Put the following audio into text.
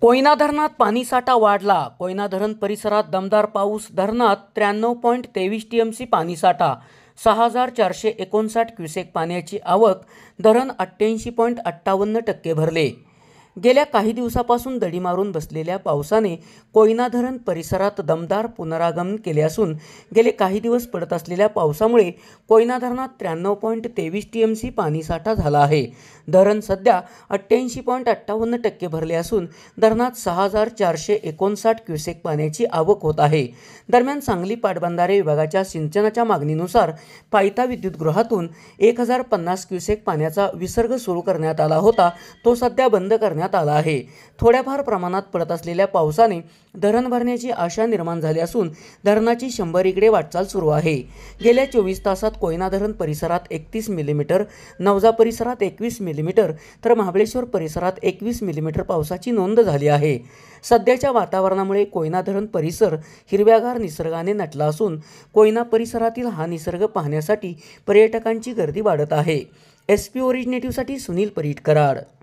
कोयना धरणात पाणीसाठा वाढला कोयना धरण परिसरात दमदार पाऊस धरणात त्र्याण्णव पॉईंट तेवीस टी एम सी पाणीसाठा सहा हजार चारशे एकोणसाठ क्युसेक पाण्याची आवक धरण अठ्ठ्याऐंशी पॉईंट अठ्ठावन्न टक्के भरले गेल्या काही दिवसापासून दडी मारून बसलेल्या पावसाने कोयना धरण परिसरात दमदार पुनरागमन केले असून गेले काही दिवस पडत असलेल्या पावसामुळे कोयना धरणात त्र्याण्णव पॉईंट तेवीस टी एम सी पाणीसाठा झाला आहे धरण सध्या अठ्ठ्याऐंशी पॉईंट अठ्ठावन्न टक्के भरले असून धरणात सहा हजार चारशे एकोणसाठ क्युसेक पाण्याची आवक होत आहे दरम्यान सांगली पाटबंधारे विभागाच्या सिंचनाच्या मागणीनुसार पायता विद्युतगृहातून एक हजार पन्नास क्युसेक पाण्याचा विसर्ग सुरू करण्यात आला होता तो सध्या बंद करण्यात आला आहे थोड्याफार प्रमाणात पडत असलेल्या पावसाने धरण भरण्याची आशा निर्माण झाली असून धरणाची शंभर इकडे वाटचाल सुरू आहे गेल्या चोवीस तासात कोयना धरण परिसरात एकतीस मिलीमीटर नवजा परिसरात एकवीस मिलीमीटर तर महाबळेश्वर परिसरात एकवीस मिलीमीटर पावसाची नोंद झाली आहे सध्याच्या वातावरणामुळे कोयना धरण परिसर हिरव्यागार निसर्गाने नटला असून कोयना परिसरातील हा निसर्ग पाहण्यासाठी पर्यटकांची गर्दी वाढत आहे एस पी ओरिजिनेटिव्हसाठी सुनील परीट कराड